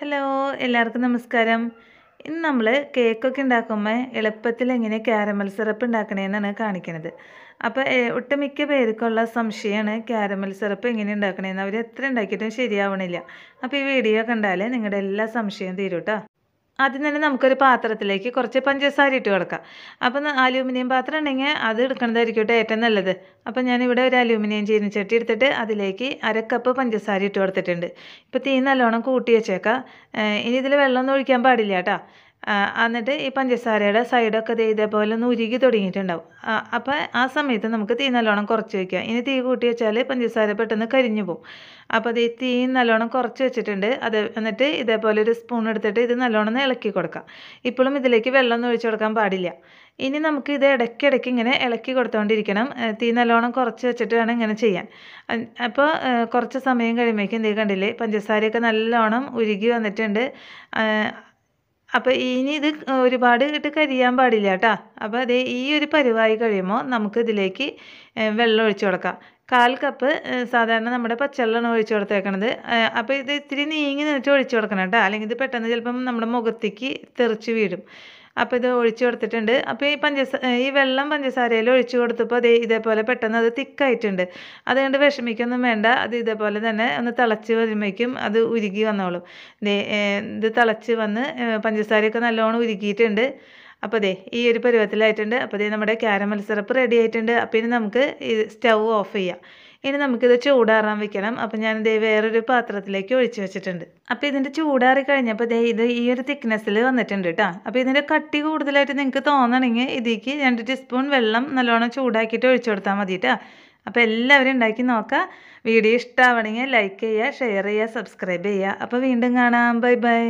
hello എല്ലാവർക്കും നമസ്കാരം ഇന്ന് നമ്മൾ കേക്കൊക്കെ ഉണ്ടാക്കുമ്പോൾ എളുപ്പത്തിൽ എങ്ങനെ ക്യാരമൽ സിറപ്പ് ഉണ്ടാക്കണേന്നാണ് കാണിക്കുന്നത് അപ്പോൾ ഒട്ടുമിക്ക പേർക്കുള്ള സംശയമാണ് ക്യാരമൽ സിറപ്പ് എങ്ങനെ ഉണ്ടാക്കണേന്ന് അവർ എത്ര ഉണ്ടാക്കിയിട്ടും ശരിയാവണില്ല അപ്പോൾ ഈ വീഡിയോ കണ്ടാൽ നിങ്ങളുടെ എല്ലാ സംശയവും തീരും ആദ്യം തന്നെ നമുക്കൊരു പാത്രത്തിലേക്ക് കുറച്ച് പഞ്ചസാര ഇട്ട് കൊടുക്കാം അപ്പം അലൂമിനിയം പാത്രം ഉണ്ടെങ്കിൽ അത് എടുക്കണതായിരിക്കും ഏറ്റവും നല്ലത് അപ്പം ഞാനിവിടെ ഒരു അലൂമിനിയം ചട്ടി എടുത്തിട്ട് അതിലേക്ക് അര കപ്പ് പഞ്ചസാര ഇട്ട് കൊടുത്തിട്ടുണ്ട് ഇപ്പം തീ നല്ലോണം കൂട്ടി വെച്ചേക്കാം ഇനി ഇതിൽ വെള്ളമൊന്നും ഒഴിക്കാൻ പാടില്ല കേട്ടോ എന്നിട്ട് ഈ പഞ്ചസാരയുടെ സൈഡൊക്കെ ഇത് ഇതേപോലെ ഒന്ന് ഉരുകി തുടങ്ങിയിട്ടുണ്ടാവും അപ്പോൾ ആ സമയത്ത് നമുക്ക് തീ നല്ലോണം കുറച്ച് വയ്ക്കുക ഇനി തീ കൂട്ടി വെച്ചാൽ പഞ്ചസാര പെട്ടെന്ന് കരിഞ്ഞു പോകും അപ്പോൾ അത് തീ നല്ലോണം കുറച്ച് വെച്ചിട്ടുണ്ട് അത് എന്നിട്ട് ഇതേപോലെ ഒരു സ്പൂൺ എടുത്തിട്ട് ഇത് നല്ലോണം ഒന്ന് ഇളക്കി കൊടുക്കാം ഇപ്പോഴും ഇതിലേക്ക് വെള്ളം ഒന്നും ഒഴിച്ചു കൊടുക്കാൻ പാടില്ല ഇനി നമുക്ക് ഇത് ഇടയ്ക്കിടയ്ക്ക് ഇങ്ങനെ ഇളക്കി കൊടുത്തുകൊണ്ടിരിക്കണം തീ നല്ലോണം കുറച്ച് വെച്ചിട്ട് വേണം ഇങ്ങനെ ചെയ്യാൻ അപ്പോൾ കുറച്ച് സമയം കഴിയുമ്പോഴേക്കും നീ കണ്ടില്ലേ പഞ്ചസാരയൊക്കെ നല്ലോണം ഉരുകി വന്നിട്ടുണ്ട് അപ്പോൾ ഇനി ഇത് ഒരുപാട് ഇട്ട് കരിയാൻ പാടില്ല കേട്ടോ അപ്പോൾ അതേ ഈ ഒരു പരുവായി കഴിയുമ്പോൾ നമുക്ക് ഇതിലേക്ക് വെള്ളം ഒഴിച്ചു കൊടുക്കാം കാൽ കപ്പ് സാധാരണ നമ്മുടെ പച്ചവെള്ളമാണ് ഒഴിച്ചു കൊടുത്തേക്കണത് അപ്പോൾ ഇത് ഇത്തിരി നീങ്ങി നിന്നിട്ട് ഒഴിച്ചു കൊടുക്കണം കേട്ടോ അല്ലെങ്കിൽ ഇത് പെട്ടെന്ന് ചിലപ്പം നമ്മുടെ മുഖത്തേക്ക് തെറിച്ച് വീഴും അപ്പോൾ ഇത് ഒഴിച്ചു കൊടുത്തിട്ടുണ്ട് അപ്പോൾ ഈ പഞ്ചസാര ഈ വെള്ളം പഞ്ചസാരയിൽ ഒഴിച്ചു കൊടുത്തപ്പോൾ അതേ ഇതേപോലെ പെട്ടെന്ന് അത് തിക്കായിട്ടുണ്ട് അതുകൊണ്ട് വിഷമിക്കൊന്നും വേണ്ട അത് ഇതേപോലെ തന്നെ ഒന്ന് തിളച്ച് വരുമ്പോഴേക്കും അത് ഉരുകി വന്നോളും ഇത് തിളച്ച് വന്ന് പഞ്ചസാരയൊക്കെ നല്ലോണം ഉരുക്കിയിട്ടുണ്ട് അപ്പോൾ ദേ ഈ ഒരു പരുവത്തിലായിട്ടുണ്ട് അപ്പോൾ ദേ നമ്മുടെ ക്യാരമൽ സിറപ്പ് റെഡി ആയിട്ടുണ്ട് അപ്പോൾ ഇനി നമുക്ക് സ്റ്റൗ ഓഫ് ചെയ്യാം ഇനി നമുക്കിത് ചൂടാറാൻ വെക്കണം അപ്പം ഞാൻ ഇത് വേറൊരു പാത്രത്തിലേക്ക് ഒഴിച്ചു വെച്ചിട്ടുണ്ട് അപ്പോൾ ഇതിൻ്റെ ചൂടാറി കഴിഞ്ഞപ്പോൾ ദേ ഇത് ഈ ഒരു തിക്നെസ്സിൽ വന്നിട്ടുണ്ട് കേട്ടോ അപ്പോൾ ഇതിൻ്റെ കട്ടി കൂടുതലായിട്ട് നിങ്ങൾക്ക് തോന്നണമെങ്കിൽ ഇതിക്ക് രണ്ട് ടീസ്പൂൺ വെള്ളം നല്ലോണം ചൂടാക്കിയിട്ട് ഒഴിച്ചു കൊടുത്താൽ മതി കേട്ടോ അപ്പോൾ എല്ലാവരും ഉണ്ടാക്കി നോക്കുക വീഡിയോ ഇഷ്ടമാവണമെങ്കിൽ ലൈക്ക് ചെയ്യുക ഷെയർ ചെയ്യുക സബ്സ്ക്രൈബ് ചെയ്യുക അപ്പോൾ വീണ്ടും കാണാം ബൈ ബൈ